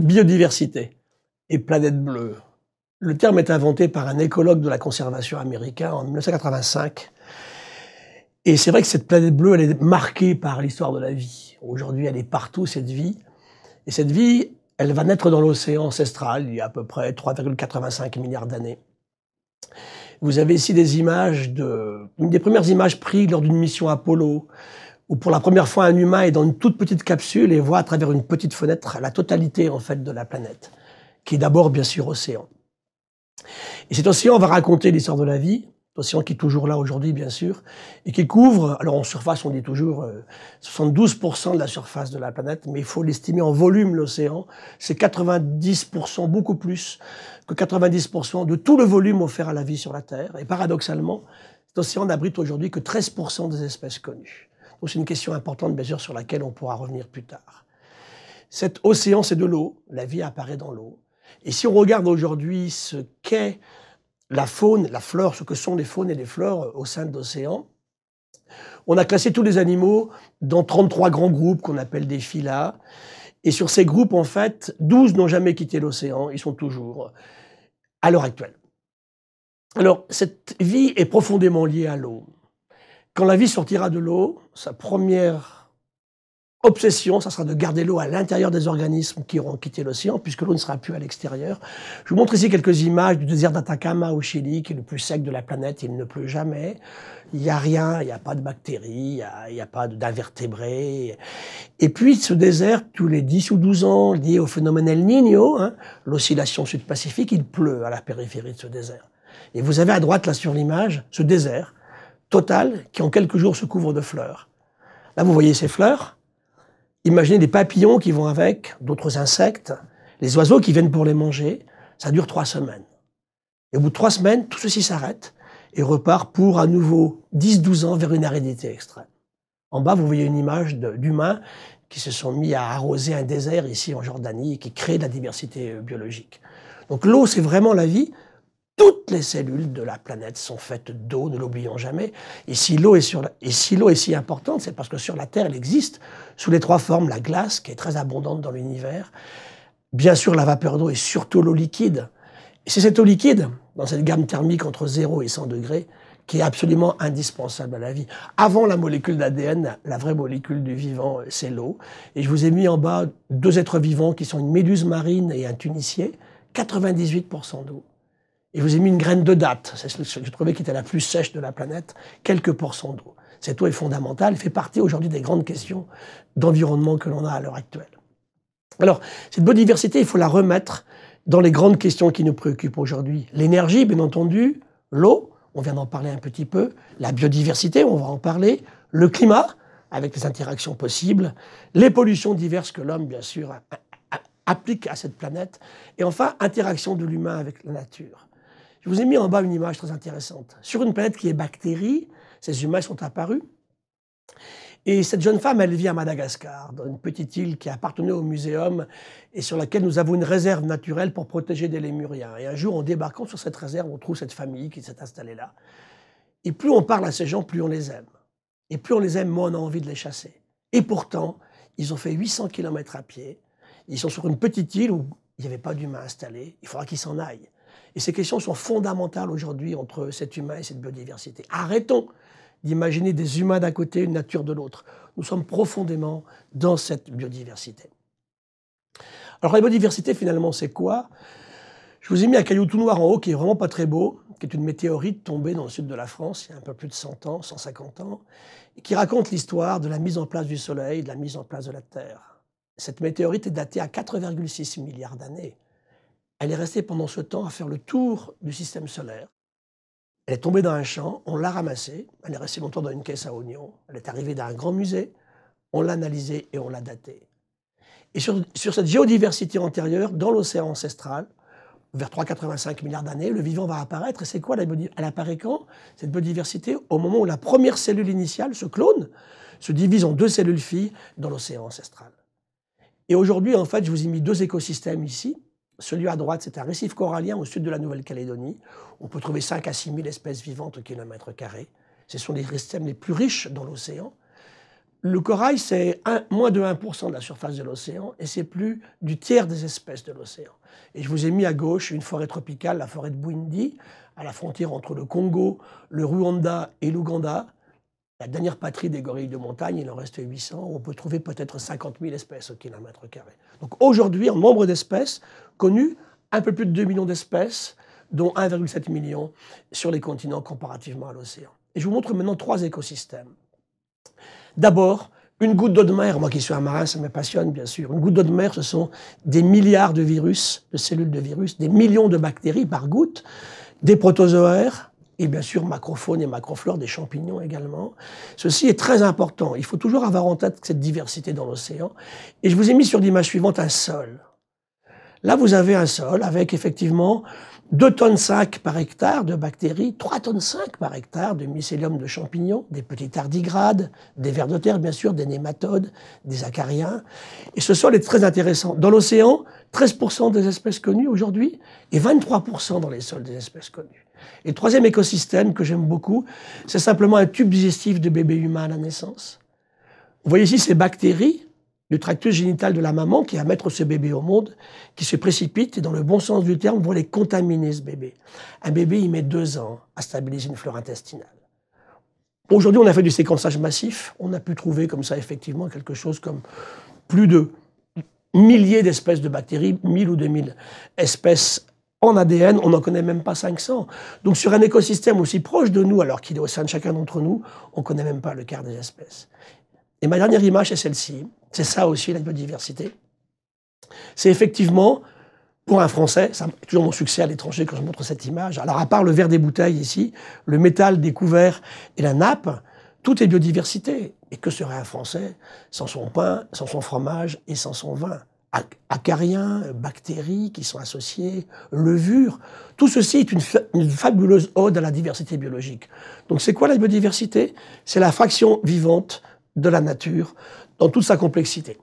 biodiversité et planète bleue. Le terme est inventé par un écologue de la conservation américain en 1985. Et c'est vrai que cette planète bleue, elle est marquée par l'histoire de la vie. Aujourd'hui, elle est partout, cette vie. Et cette vie, elle va naître dans l'océan ancestral, il y a à peu près 3,85 milliards d'années. Vous avez ici des images de... Une des premières images prises lors d'une mission Apollo, où pour la première fois un humain est dans une toute petite capsule et voit à travers une petite fenêtre la totalité en fait de la planète, qui est d'abord bien sûr océan. Et cet océan va raconter l'histoire de la vie, l'océan qui est toujours là aujourd'hui bien sûr, et qui couvre, alors en surface on dit toujours 72% euh, de la surface de la planète, mais il faut l'estimer en volume l'océan, c'est 90%, beaucoup plus que 90% de tout le volume offert à la vie sur la Terre, et paradoxalement, cet océan n'abrite aujourd'hui que 13% des espèces connues c'est une question importante, bien sûr, sur laquelle on pourra revenir plus tard. Cet océan, c'est de l'eau. La vie apparaît dans l'eau. Et si on regarde aujourd'hui ce qu'est la faune, la flore, ce que sont les faunes et les flores au sein de l'océan, on a classé tous les animaux dans 33 grands groupes qu'on appelle des phyla. Et sur ces groupes, en fait, 12 n'ont jamais quitté l'océan. Ils sont toujours à l'heure actuelle. Alors, cette vie est profondément liée à l'eau. Quand la vie sortira de l'eau, sa première obsession, ça sera de garder l'eau à l'intérieur des organismes qui auront quitté l'océan, puisque l'eau ne sera plus à l'extérieur. Je vous montre ici quelques images du désert d'Atacama au Chili, qui est le plus sec de la planète, il ne pleut jamais. Il n'y a rien, il n'y a pas de bactéries, il n'y a, pas d'invertébrés. Et puis ce désert, tous les 10 ou 12 ans, lié au phénomène El Niño, hein, l'oscillation sud-pacifique, il pleut à la périphérie de ce désert. Et vous avez à droite, là sur l'image, ce désert Total qui en quelques jours se couvrent de fleurs. Là, vous voyez ces fleurs. Imaginez des papillons qui vont avec, d'autres insectes, les oiseaux qui viennent pour les manger. Ça dure trois semaines. Et au bout de trois semaines, tout ceci s'arrête et repart pour à nouveau 10-12 ans vers une aridité extrême. En bas, vous voyez une image d'humains qui se sont mis à arroser un désert ici en Jordanie et qui créent de la diversité euh, biologique. Donc l'eau, c'est vraiment la vie toutes les cellules de la planète sont faites d'eau, ne l'oublions jamais. Et si l'eau est, si, importante, c'est parce que sur la Terre, elle existe sous les trois formes. La glace, qui est très abondante dans l'univers. Bien sûr, la vapeur d'eau et surtout l'eau liquide. Et c'est cette eau liquide, dans cette gamme thermique entre 0 et 100 degrés, qui est absolument indispensable à la vie. Avant la molécule d'ADN, la vraie molécule du vivant, c'est l'eau. Et je vous ai mis en bas deux êtres vivants qui sont une méduse marine et un tunisier, 98% d'eau et je vous ai mis une graine de date, c'est ce que je trouvais qui était la plus sèche de la planète, quelques pourcents d'eau. Cette eau est fondamentale, fait partie aujourd'hui des grandes questions d'environnement que l'on a à l'heure actuelle. Alors, cette biodiversité, il faut la remettre dans les grandes questions qui nous préoccupent aujourd'hui. L'énergie, bien entendu, l'eau, on vient d'en parler un petit peu, la biodiversité, on va en parler, le climat, avec les interactions possibles, les pollutions diverses que l'homme, bien sûr, applique à cette planète, et enfin, interaction de l'humain avec la nature. Je vous ai mis en bas une image très intéressante. Sur une planète qui est bactérie, ces humains sont apparus. Et cette jeune femme, elle vit à Madagascar, dans une petite île qui appartenait au muséum et sur laquelle nous avons une réserve naturelle pour protéger des lémuriens. Et un jour, en débarquant sur cette réserve, on trouve cette famille qui s'est installée là. Et plus on parle à ces gens, plus on les aime. Et plus on les aime, moins on a envie de les chasser. Et pourtant, ils ont fait 800 km à pied. Ils sont sur une petite île où il n'y avait pas d'humains installés. Il faudra qu'ils s'en aillent. Et ces questions sont fondamentales aujourd'hui entre cet humain et cette biodiversité. Arrêtons d'imaginer des humains d'un côté, une nature de l'autre. Nous sommes profondément dans cette biodiversité. Alors la biodiversité, finalement, c'est quoi Je vous ai mis un caillou tout noir en haut qui est vraiment pas très beau, qui est une météorite tombée dans le sud de la France il y a un peu plus de 100 ans, 150 ans, et qui raconte l'histoire de la mise en place du Soleil, de la mise en place de la Terre. Cette météorite est datée à 4,6 milliards d'années. Elle est restée pendant ce temps à faire le tour du système solaire. Elle est tombée dans un champ, on l'a ramassée, elle est restée longtemps dans une caisse à oignons, elle est arrivée dans un grand musée, on l'a analysée et on l'a datée. Et sur, cette géodiversité antérieure, dans l'océan ancestral, vers 3,85 milliards d'années, le vivant va apparaître. Et c'est quoi la Elle apparaît quand Cette biodiversité au moment où la première cellule initiale, se clone, se divise en deux cellules filles dans l'océan ancestral. Et aujourd'hui, en fait, je vous ai mis deux écosystèmes ici. Celui à droite, c'est un récif corallien au sud de la Nouvelle-Calédonie. On peut trouver 5 à 6 000 espèces vivantes au kilomètre carré. Ce sont les systèmes les plus riches dans l'océan. Le corail, c'est moins de 1% de la surface de l'océan et c'est plus du tiers des espèces de l'océan. Et je vous ai mis à gauche une forêt tropicale, la forêt de Bouindi, à la frontière entre le Congo, le Rwanda et l'Ouganda. La dernière patrie des gorilles de montagne, il en reste 800. On peut trouver peut-être 50 000 espèces au kilomètre carré. Donc aujourd'hui, en nombre d'espèces, connu, un peu plus de 2 millions d'espèces, dont 1,7 million sur les continents comparativement à l'océan. Et je vous montre maintenant trois écosystèmes. D'abord, une goutte d'eau de mer, moi qui suis un marin, ça me passionne bien sûr. Une goutte d'eau de mer, ce sont des milliards de virus, de cellules de virus, des millions de bactéries par goutte, des protozoaires, et bien sûr macrofaune et macroflore, des champignons également. Ceci est très important. Il faut toujours avoir en tête cette diversité dans l'océan. Et je vous ai mis sur l'image suivante un sol. Là, vous avez un sol avec effectivement 2 tonnes 5 par hectare de bactéries, 3 tonnes 5 par hectare de mycélium de champignons, des petits tardigrades, des vers de terre bien sûr, des nématodes, des acariens. Et ce sol est très intéressant. Dans l'océan, 13% des espèces connues aujourd'hui et 23% dans les sols des espèces connues. Et troisième écosystème que j'aime beaucoup, c'est simplement un tube digestif de bébé humain à la naissance. Vous voyez ici ces bactéries le tractus génital de la maman qui va mettre ce bébé au monde, qui se précipite et dans le bon sens du terme pour les contaminer ce bébé. Un bébé, il met deux ans à stabiliser une flore intestinale. Aujourd'hui, on a fait du séquençage massif. On a pu trouver comme ça effectivement quelque chose comme plus de milliers d'espèces de bactéries, 1000 ou 2000 espèces en ADN, on n'en connaît même pas 500. Donc sur un écosystème aussi proche de nous, alors qu'il est au sein de chacun d'entre nous, on ne connaît même pas le quart des espèces. Et ma dernière image est celle-ci. C'est ça aussi la biodiversité. C'est effectivement, pour un Français, c'est toujours mon succès à l'étranger quand je montre cette image. Alors, à part le verre des bouteilles ici, le métal des couverts et la nappe, tout est biodiversité. Et que serait un Français sans son pain, sans son fromage et sans son vin acariens, bactéries qui sont associées, levures. Tout ceci est une, une, fabuleuse ode à la diversité biologique. Donc c'est quoi la biodiversité C'est la fraction vivante de la nature dans toute sa complexité.